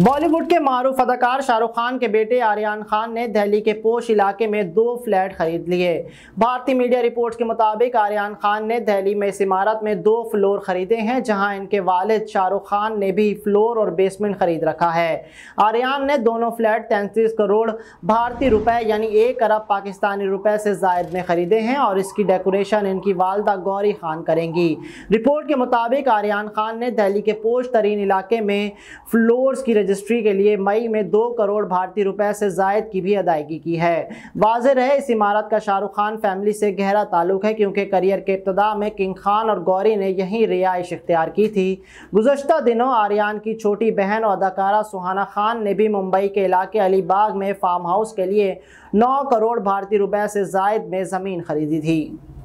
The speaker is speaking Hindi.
बॉलीवुड के मारूफ अदाकार शाहरुख खान के बेटे आर्यन खान ने दिल्ली के पोश इलाके में दो फ्लैट खरीद लिए भारतीय मीडिया रिपोर्ट्स के मुताबिक आर्यन खान ने दिल्ली में इस इमारत में दो फ्लोर खरीदे हैं जहां इनके वालिद शाहरुख खान ने भी फ्लोर और बेसमेंट खरीद रखा है आर्यन ने दोनों फ्लैट तैंतीस करोड़ भारतीय रुपए यानी एक अरब पाकिस्तानी रुपए से जायद में खरीदे हैं और इसकी डेकोरेशन इनकी वालदा गौरी खान करेंगी रिपोर्ट के मुताबिक आर्यन खान ने दिल्ली के पोश तरीन इलाके में फ्लोर की रजिस्ट्री के लिए मई में दो करोड़ भारतीय रुपए से जायद की भी अदायगी की है वाज रहे इस इमारत का शाहरुख खान फैमिली से गहरा ताल्लुक है क्योंकि करियर के इब्तदा में किंग खान और गौरी ने यहीं रिहाइश इख्तियार की थी गुजशत दिनों आर्यन की छोटी बहन और अदाकारा सुहाना खान ने भी मुंबई के इलाके अलीबाग में फार्म हाउस के लिए नौ करोड़ भारतीय रुपए से जायद में ज़मीन खरीदी थी